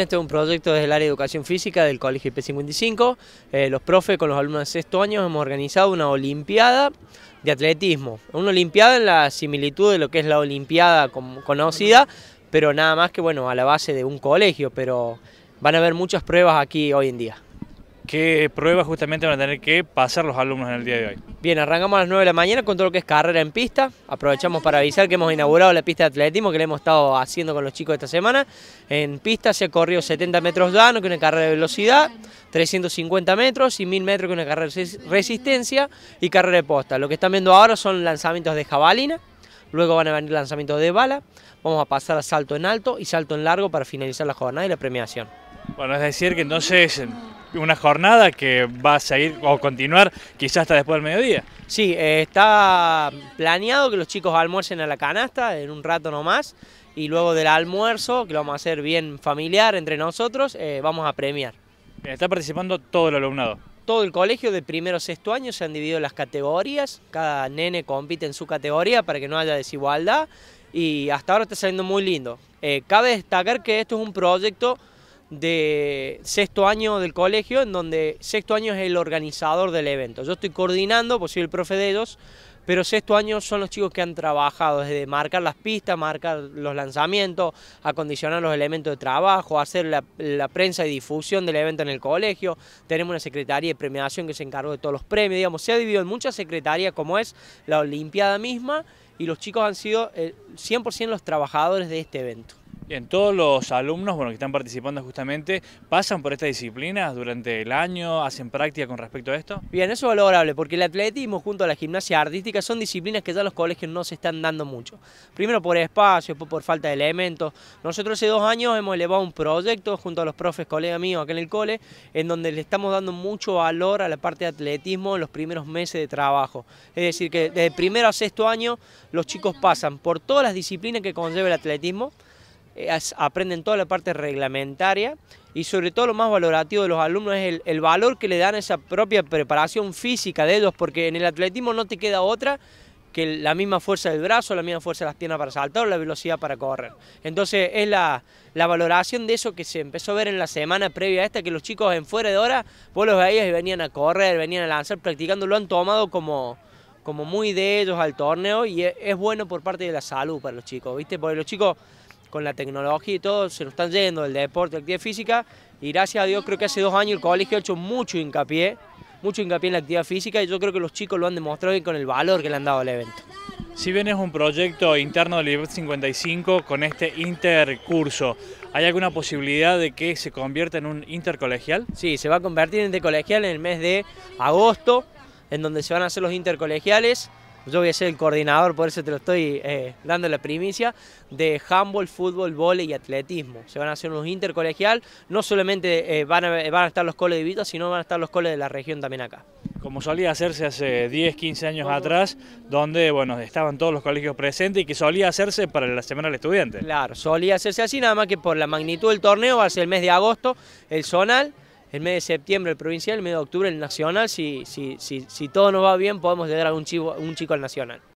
Este es un proyecto desde el área de educación física del Colegio IP55. Eh, los profes con los alumnos de sexto año hemos organizado una olimpiada de atletismo. Una olimpiada en la similitud de lo que es la olimpiada conocida, pero nada más que bueno, a la base de un colegio, pero van a haber muchas pruebas aquí hoy en día qué pruebas justamente van a tener que pasar los alumnos en el día de hoy. Bien, arrancamos a las 9 de la mañana con todo lo que es carrera en pista. Aprovechamos para avisar que hemos inaugurado la pista de atletismo que le hemos estado haciendo con los chicos esta semana. En pista se ha corrido 70 metros dano, que es una carrera de velocidad, 350 metros y 1000 metros, que es una carrera de resistencia y carrera de posta. Lo que están viendo ahora son lanzamientos de jabalina, luego van a venir lanzamientos de bala, vamos a pasar a salto en alto y salto en largo para finalizar la jornada y la premiación. Bueno, es decir que entonces una jornada que va a seguir o continuar quizás hasta después del mediodía. Sí, eh, está planeado que los chicos almuercen a la canasta en un rato nomás y luego del almuerzo, que lo vamos a hacer bien familiar entre nosotros, eh, vamos a premiar. Está participando todo el alumnado. Todo el colegio de primero a sexto año se han dividido las categorías, cada nene compite en su categoría para que no haya desigualdad y hasta ahora está saliendo muy lindo. Eh, cabe destacar que esto es un proyecto de sexto año del colegio, en donde sexto año es el organizador del evento. Yo estoy coordinando, pues soy el profe de ellos, pero sexto año son los chicos que han trabajado desde marcar las pistas, marcar los lanzamientos, acondicionar los elementos de trabajo, hacer la, prensa y difusión del evento en el colegio. Tenemos una secretaria de premiación que se encargó de todos los premios, digamos, se ha dividido en muchas secretarias, como es la Olimpiada misma, y los chicos han sido 100% eh, los trabajadores de este evento. Bien, todos los alumnos bueno, que están participando justamente pasan por esta disciplina durante el año, hacen práctica con respecto a esto. Bien, eso es valorable porque el atletismo junto a la gimnasia artística son disciplinas que ya los colegios no se están dando mucho. Primero por espacio, por falta de elementos. Nosotros hace dos años hemos elevado un proyecto junto a los profes, colegas míos acá en el cole, en donde le estamos dando mucho valor a la parte de atletismo en los primeros meses de trabajo. Es decir, que desde primero a sexto año los chicos pasan por todas las disciplinas que conlleva el atletismo, eh, aprenden toda la parte reglamentaria y sobre todo lo más valorativo de los alumnos es el, valor que le dan a esa propia preparación física de ellos, porque en el atletismo no te queda otra que la misma fuerza del brazo, la misma fuerza de las piernas para saltar o la velocidad para correr. Entonces es la, valoración de eso que se empezó a ver en la semana previa a esta, que los chicos en fuera de hora, los veías y venían a correr, venían a lanzar, practicando, lo han tomado como, como muy de ellos al torneo y es, es bueno por parte de la salud para los chicos, ¿viste? Porque los chicos con la tecnología y todo, se nos están yendo del deporte, la actividad física, y gracias a Dios creo que hace dos años el colegio ha hecho mucho hincapié, mucho hincapié en la actividad física, y yo creo que los chicos lo han demostrado y con el valor que le han dado al evento. Si bien es un proyecto interno del IBEP 55 con este intercurso, ¿hay alguna posibilidad de que se convierta en un intercolegial? Sí, se va a convertir en intercolegial en el mes de agosto, en donde se van a hacer los intercolegiales. Yo voy a ser el coordinador, por eso te lo estoy eh, dando la primicia, de handball, fútbol, vole y atletismo. Se van a hacer unos intercolegial, no solamente eh, van, a, estar los coles de Vito, sino van a estar los coles de la región también acá como solía hacerse hace 10, 15 años atrás, donde bueno, estaban todos los colegios presentes y que solía hacerse para la Semana del Estudiante. Claro, solía hacerse así, nada más que por la magnitud del torneo va a ser el mes de agosto, el zonal, el mes de septiembre el provincial, el mes de octubre el nacional. Si, si, si, todo nos va bien, podemos llegar a un chico al nacional.